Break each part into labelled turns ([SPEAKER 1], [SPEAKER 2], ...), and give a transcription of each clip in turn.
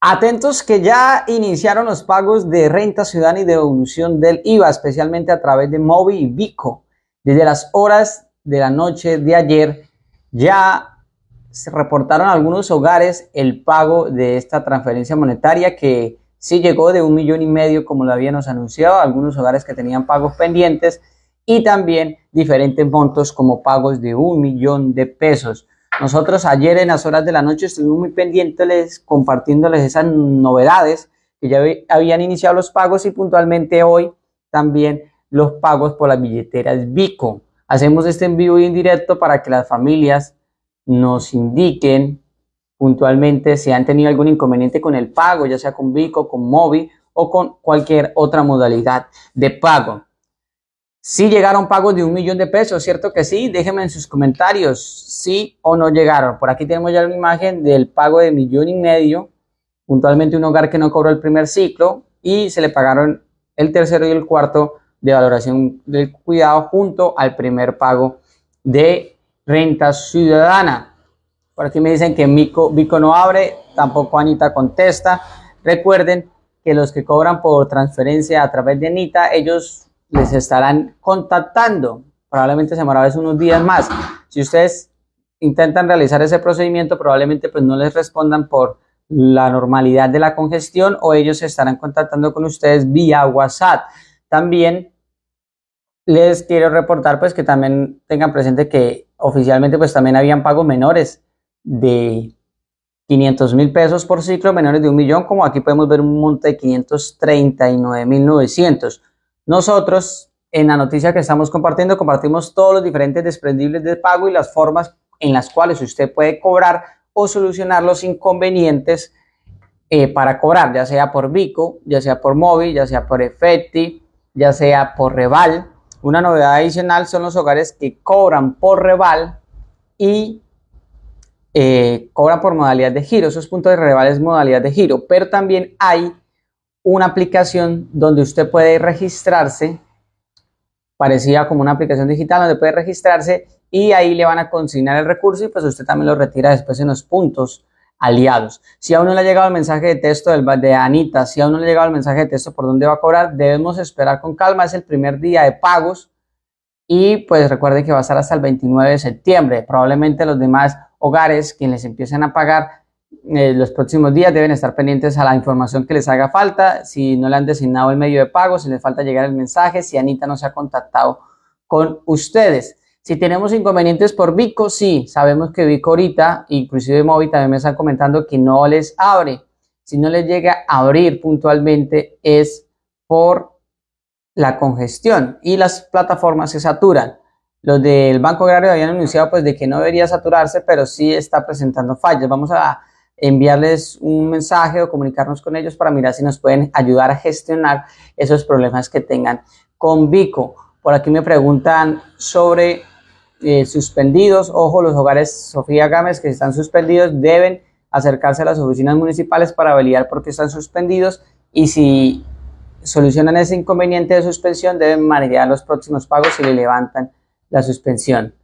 [SPEAKER 1] Atentos que ya iniciaron los pagos de renta ciudadana y devolución del IVA, especialmente a través de Mobi y Vico. Desde las horas de la noche de ayer ya se reportaron algunos hogares el pago de esta transferencia monetaria que sí llegó de un millón y medio como lo habíamos anunciado, algunos hogares que tenían pagos pendientes y también diferentes montos como pagos de un millón de pesos. Nosotros ayer en las horas de la noche estuvimos muy pendientes compartiéndoles esas novedades que ya habían iniciado los pagos y puntualmente hoy también los pagos por las billeteras Bico. Hacemos este envío y en directo para que las familias nos indiquen puntualmente si han tenido algún inconveniente con el pago, ya sea con Bico, con Mobi o con cualquier otra modalidad de pago. Sí llegaron pagos de un millón de pesos, ¿cierto que sí? Déjenme en sus comentarios si o no llegaron. Por aquí tenemos ya una imagen del pago de millón y medio, puntualmente un hogar que no cobró el primer ciclo y se le pagaron el tercero y el cuarto de valoración del cuidado junto al primer pago de renta ciudadana. Por aquí me dicen que Mico, no abre, tampoco Anita contesta. Recuerden que los que cobran por transferencia a través de Anita, ellos les estarán contactando. Probablemente se demorará unos días más. Si ustedes intentan realizar ese procedimiento, probablemente pues no les respondan por la normalidad de la congestión o ellos se estarán contactando con ustedes vía WhatsApp. También les quiero reportar pues que también tengan presente que oficialmente pues también habían pagos menores de 500 mil pesos por ciclo, menores de un millón, como aquí podemos ver un monto de 539 mil 900. Nosotros, en la noticia que estamos compartiendo, compartimos todos los diferentes desprendibles de pago y las formas en las cuales usted puede cobrar o solucionar los inconvenientes eh, para cobrar, ya sea por Vico, ya sea por Móvil, ya sea por Efecti, ya sea por Reval. Una novedad adicional son los hogares que cobran por Reval y eh, cobran por modalidad de giro. Esos puntos de Reval es modalidad de giro, pero también hay una aplicación donde usted puede registrarse, parecida como una aplicación digital, donde puede registrarse y ahí le van a consignar el recurso y pues usted también lo retira después en los puntos aliados. Si aún no le ha llegado el mensaje de texto del, de Anita, si aún no le ha llegado el mensaje de texto por dónde va a cobrar, debemos esperar con calma, es el primer día de pagos y pues recuerde que va a estar hasta el 29 de septiembre. Probablemente los demás hogares quienes les empiecen a pagar eh, los próximos días deben estar pendientes a la información que les haga falta, si no le han designado el medio de pago, si les falta llegar el mensaje, si Anita no se ha contactado con ustedes. Si tenemos inconvenientes por Vico, sí, sabemos que Vico ahorita, inclusive Movi también me están comentando que no les abre. Si no les llega a abrir puntualmente es por la congestión y las plataformas se saturan. Los del Banco Agrario habían anunciado pues de que no debería saturarse, pero sí está presentando fallas. Vamos a enviarles un mensaje o comunicarnos con ellos para mirar si nos pueden ayudar a gestionar esos problemas que tengan con Vico. Por aquí me preguntan sobre eh, suspendidos. Ojo, los hogares Sofía Gámez que están suspendidos deben acercarse a las oficinas municipales para validar por qué están suspendidos y si solucionan ese inconveniente de suspensión deben manejar los próximos pagos y le levantan la suspensión.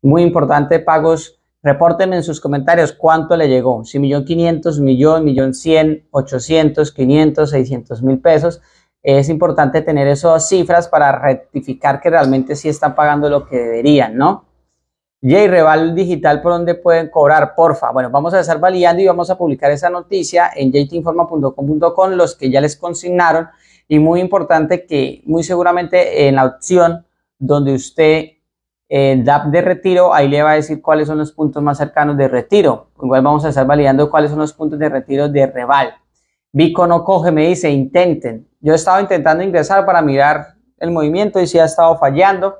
[SPEAKER 1] Muy importante, pagos Repórtenme en sus comentarios cuánto le llegó. Si millón quinientos, millón, millón cien, ochocientos, quinientos, seiscientos mil pesos. Es importante tener esas cifras para rectificar que realmente sí están pagando lo que deberían, ¿no? Jay Reval Digital, ¿por dónde pueden cobrar? Porfa. Bueno, vamos a estar validando y vamos a publicar esa noticia en jtinforma.com.com, los que ya les consignaron. Y muy importante que muy seguramente en la opción donde usted el DAP de retiro, ahí le va a decir cuáles son los puntos más cercanos de retiro. Igual vamos a estar validando cuáles son los puntos de retiro de Reval. Vico no coge, me dice, intenten. Yo he estado intentando ingresar para mirar el movimiento y si ha estado fallando.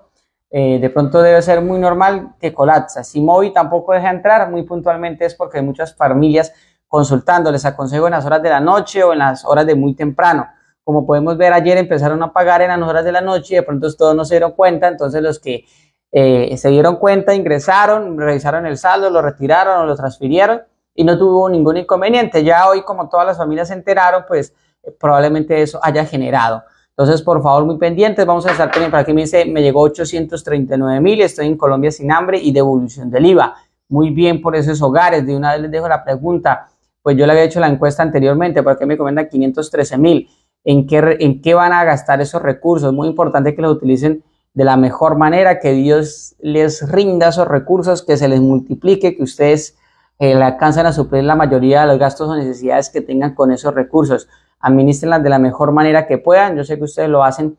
[SPEAKER 1] Eh, de pronto debe ser muy normal que colapsa. Si Movi tampoco deja entrar, muy puntualmente es porque hay muchas familias consultando. Les aconsejo en las horas de la noche o en las horas de muy temprano. Como podemos ver, ayer empezaron a pagar en las horas de la noche y de pronto todos no se dieron cuenta. Entonces los que eh, se dieron cuenta, ingresaron, revisaron el saldo, lo retiraron o lo transfirieron y no tuvo ningún inconveniente. Ya hoy, como todas las familias se enteraron, pues eh, probablemente eso haya generado. Entonces, por favor, muy pendientes, vamos a estar pendientes. Por aquí me dice, me llegó 839 mil, estoy en Colombia sin hambre y devolución del IVA. Muy bien por esos hogares. De una vez les dejo la pregunta, pues yo le había hecho la encuesta anteriormente, porque me comenta 513 mil. ¿En qué, ¿En qué van a gastar esos recursos? Muy importante que los utilicen de la mejor manera, que Dios les rinda esos recursos, que se les multiplique, que ustedes eh, alcanzan a suplir la mayoría de los gastos o necesidades que tengan con esos recursos. Administrenlas de la mejor manera que puedan. Yo sé que ustedes lo hacen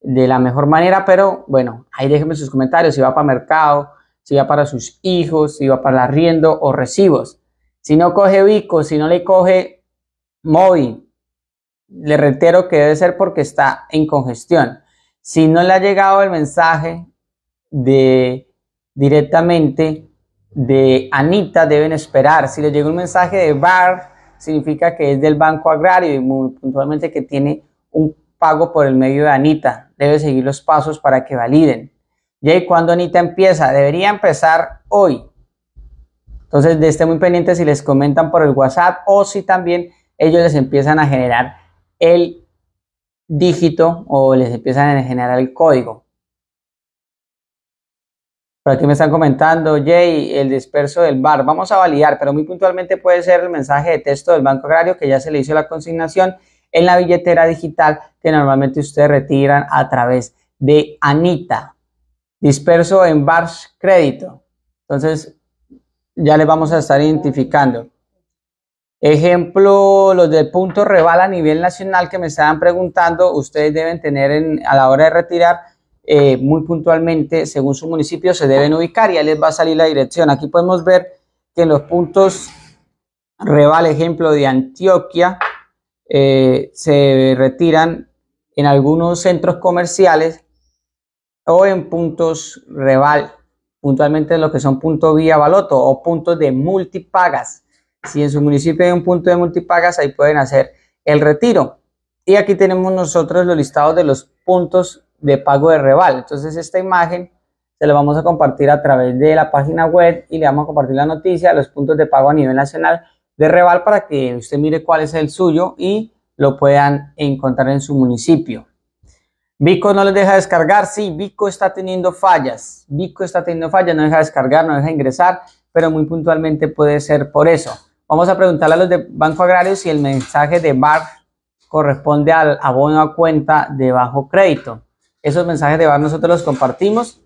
[SPEAKER 1] de la mejor manera, pero bueno, ahí déjenme sus comentarios, si va para mercado, si va para sus hijos, si va para arriendo o recibos. Si no coge Vico, si no le coge móvil, le reitero que debe ser porque está en congestión. Si no le ha llegado el mensaje de directamente de Anita, deben esperar. Si le llegó un mensaje de Bar, significa que es del Banco Agrario y muy puntualmente que tiene un pago por el medio de Anita. Debe seguir los pasos para que validen. ¿Y ahí cuando Anita empieza? Debería empezar hoy. Entonces, estén muy pendientes si les comentan por el WhatsApp o si también ellos les empiezan a generar el dígito o les empiezan a generar el código. Por aquí me están comentando, Jay, el disperso del bar. Vamos a validar, pero muy puntualmente puede ser el mensaje de texto del Banco Agrario que ya se le hizo la consignación en la billetera digital que normalmente ustedes retiran a través de Anita. Disperso en bars crédito. Entonces, ya le vamos a estar identificando. Ejemplo, los del punto reval a nivel nacional que me estaban preguntando, ustedes deben tener a la hora de retirar eh, muy puntualmente, según su municipio, se deben ubicar y ahí les va a salir la dirección. Aquí podemos ver que en los puntos reval, ejemplo de Antioquia, eh, se retiran en algunos centros comerciales o en puntos reval, puntualmente en lo que son puntos vía baloto o puntos de multipagas. Si en su municipio hay un punto de multipagas, ahí pueden hacer el retiro. Y aquí tenemos nosotros los listados de los puntos de pago de Reval. Entonces esta imagen se la vamos a compartir a través de la página web y le vamos a compartir la noticia, los puntos de pago a nivel nacional de Reval para que usted mire cuál es el suyo y lo puedan encontrar en su municipio. Vico no les deja descargar, sí, Vico está teniendo fallas, Vico está teniendo fallas, no deja descargar, no deja ingresar, pero muy puntualmente puede ser por eso. Vamos a preguntarle a los de Banco Agrario si el mensaje de BAR corresponde al abono a cuenta de bajo crédito. Esos mensajes de BAR nosotros los compartimos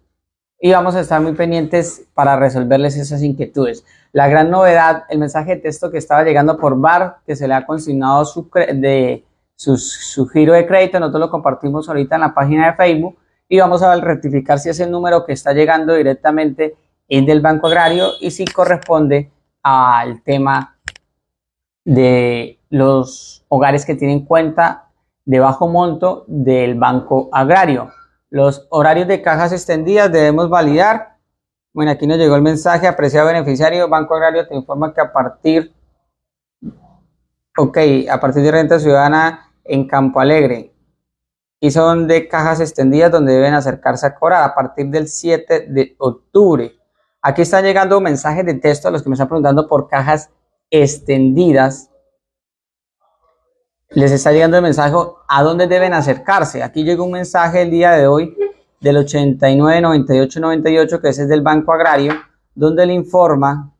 [SPEAKER 1] y vamos a estar muy pendientes para resolverles esas inquietudes. La gran novedad, el mensaje de texto que estaba llegando por BAR, que se le ha consignado su, de, su, giro de crédito, nosotros lo compartimos ahorita en la página de Facebook y vamos a rectificar si ese número que está llegando directamente es del Banco Agrario y si corresponde al tema de los hogares que tienen cuenta de bajo monto del Banco Agrario. Los horarios de cajas extendidas debemos validar. Bueno, aquí nos llegó el mensaje, apreciado beneficiario, Banco Agrario te informa que a partir, ok, a partir de renta ciudadana en Campo Alegre, y son de cajas extendidas donde deben acercarse a Cora a partir del 7 de octubre. Aquí están llegando mensajes de texto a los que me están preguntando por cajas extendidas. Les está llegando el mensaje a dónde deben acercarse. Aquí llegó un mensaje el día de hoy del 89 que ese es del Banco Agrario, donde le informa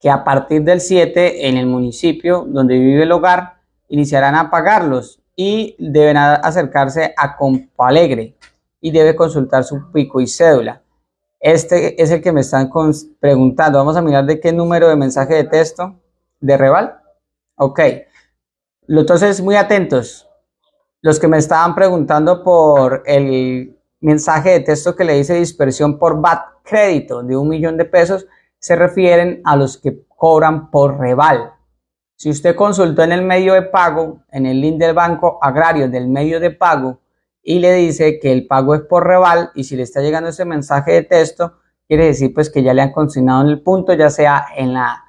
[SPEAKER 1] que a partir del 7 en el municipio donde vive el hogar iniciarán a pagarlos y deben acercarse a Compalegre y debe consultar su pico y cédula. Este es el que me están preguntando. Vamos a mirar de qué número de mensaje de texto de Reval. Ok. Entonces, muy atentos. Los que me estaban preguntando por el mensaje de texto que le dice dispersión por BAT crédito de un millón de pesos, se refieren a los que cobran por Reval. Si usted consultó en el medio de pago, en el link del Banco Agrario del medio de pago, y le dice que el pago es por reval y si le está llegando ese mensaje de texto, quiere decir pues que ya le han consignado en el punto, ya sea en la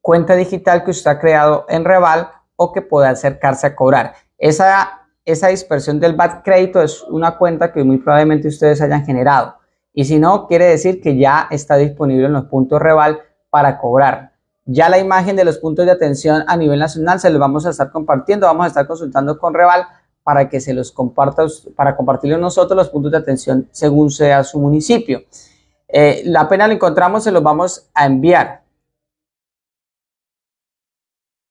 [SPEAKER 1] cuenta digital que usted ha creado en reval o que pueda acercarse a cobrar. Esa, esa dispersión del bad crédito es una cuenta que muy probablemente ustedes hayan generado. Y si no, quiere decir que ya está disponible en los puntos reval para cobrar. Ya la imagen de los puntos de atención a nivel nacional se los vamos a estar compartiendo, vamos a estar consultando con Reval para que se los comparta, para compartirle nosotros los puntos de atención según sea su municipio. Eh, la pena lo encontramos, se los vamos a enviar.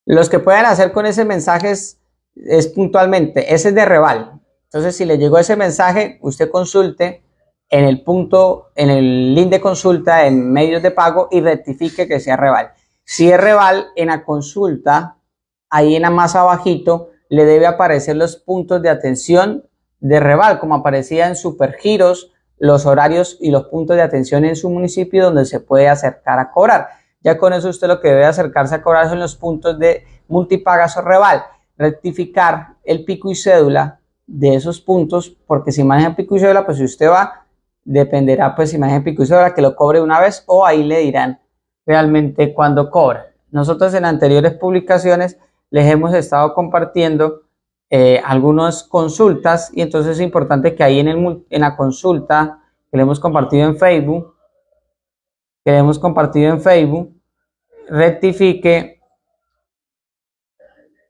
[SPEAKER 1] Los que puedan hacer con ese mensaje es, es puntualmente, ese es de Reval. Entonces, si le llegó ese mensaje, usted consulte en el punto, en el link de consulta, en medios de pago y rectifique que sea Reval. Si es Reval, en la consulta, ahí en la más abajito, le debe aparecer los puntos de atención de Reval, como aparecía en Supergiros, los horarios y los puntos de atención en su municipio donde se puede acercar a cobrar. Ya con eso usted lo que debe acercarse a cobrar son los puntos de multipagas o Reval. Rectificar el pico y cédula de esos puntos, porque si maneja pico y cédula, pues si usted va, dependerá pues si maneja pico y cédula que lo cobre una vez o ahí le dirán realmente cuándo cobra. Nosotros en anteriores publicaciones les hemos estado compartiendo eh, algunas consultas y entonces es importante que ahí en, el, en la consulta que le hemos compartido en Facebook, que le hemos compartido en Facebook, rectifique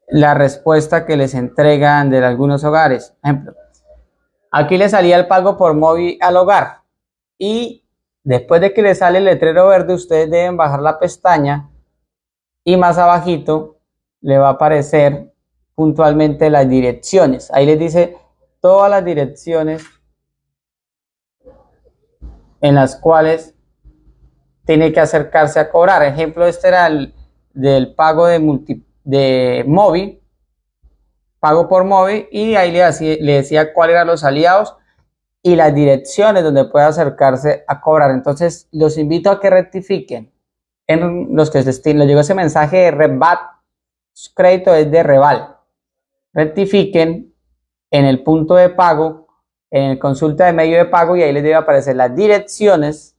[SPEAKER 1] la respuesta que les entregan de algunos hogares. Por ejemplo, aquí le salía el pago por móvil al hogar y después de que le sale el letrero verde, ustedes deben bajar la pestaña y más abajito le va a aparecer puntualmente las direcciones. Ahí les dice todas las direcciones en las cuales tiene que acercarse a cobrar. Ejemplo, este era el del pago de, de móvil, pago por móvil, y ahí le, decía cuáles eran los aliados y las direcciones donde puede acercarse a cobrar. Entonces, los invito a que rectifiquen en los que les, les llegó ese mensaje de su crédito es de reval. Rectifiquen en el punto de pago, en el consulta de medio de pago y ahí les debe aparecer las direcciones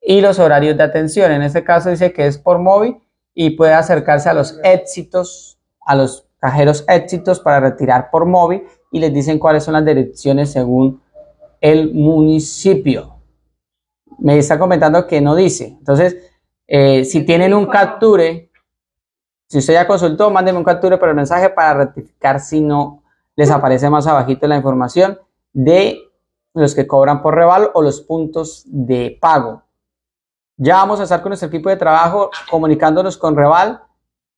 [SPEAKER 1] y los horarios de atención. En este caso dice que es por móvil y puede acercarse a los éxitos, a los cajeros éxitos para retirar por móvil y les dicen cuáles son las direcciones según el municipio. Me está comentando que no dice. Entonces, eh, si tienen un capture si usted ya consultó, mándeme un captura para el mensaje para rectificar si no les aparece más abajito la información de los que cobran por reval o los puntos de pago. Ya vamos a estar con nuestro equipo de trabajo comunicándonos con Reval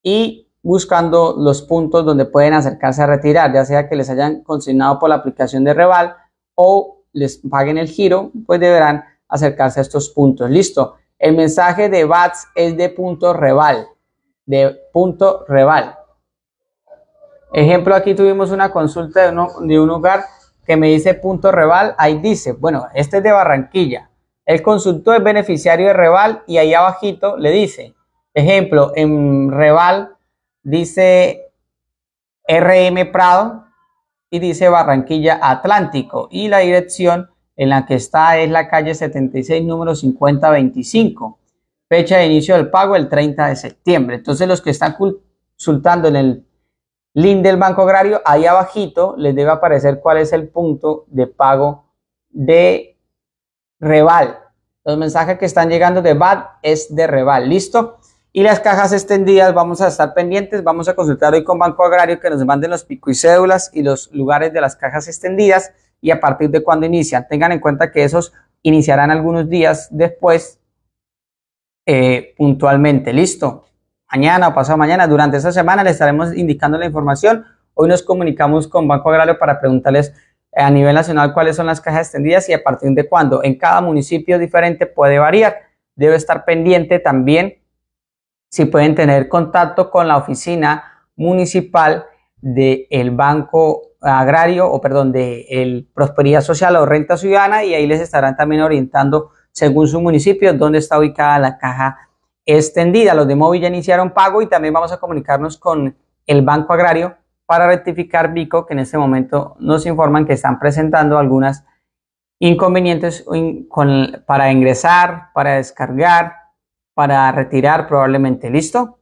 [SPEAKER 1] y buscando los puntos donde pueden acercarse a retirar, ya sea que les hayan consignado por la aplicación de Reval o les paguen el giro, pues deberán acercarse a estos puntos. Listo. El mensaje de BATS es de punto Reval de punto reval. Ejemplo, aquí tuvimos una consulta de, un lugar que me dice punto reval, ahí dice, bueno, este es de Barranquilla. El consultor es beneficiario de reval y ahí abajito le dice, ejemplo, en reval dice RM Prado y dice Barranquilla Atlántico y la dirección en la que está es la calle 76 número 5025. Fecha de inicio del pago el 30 de septiembre. Entonces los que están consultando en el link del Banco Agrario, ahí abajito les debe aparecer cuál es el punto de pago de Reval. Los mensajes que están llegando de BAD es de Reval, ¿listo? Y las cajas extendidas vamos a estar pendientes, vamos a consultar hoy con Banco Agrario que nos manden los pico y cédulas y los lugares de las cajas extendidas y a partir de cuándo inician. Tengan en cuenta que esos iniciarán algunos días después eh, puntualmente. Listo. Mañana o pasado mañana, durante esta semana, les estaremos indicando la información. Hoy nos comunicamos con Banco Agrario para preguntarles eh, a nivel nacional cuáles son las cajas extendidas y a partir de cuándo. En cada municipio diferente puede variar. Debe estar pendiente también si pueden tener contacto con la oficina municipal del el Banco Agrario o perdón, de el Prosperidad Social o Renta Ciudadana y ahí les estarán también orientando según su municipio, dónde está ubicada la caja extendida. Los de móvil ya iniciaron pago y también vamos a comunicarnos con el Banco Agrario para rectificar Bico, que en este momento nos informan que están presentando algunas inconvenientes para ingresar, para descargar, para retirar probablemente. ¿Listo?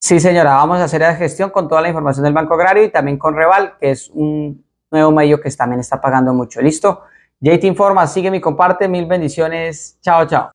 [SPEAKER 1] Sí, señora, vamos a hacer la gestión con toda la información del Banco Agrario y también con Reval, que es un nuevo medio que también está pagando mucho. ¿Listo? JT Informa, sígueme y comparte. Mil bendiciones. Chao, chao.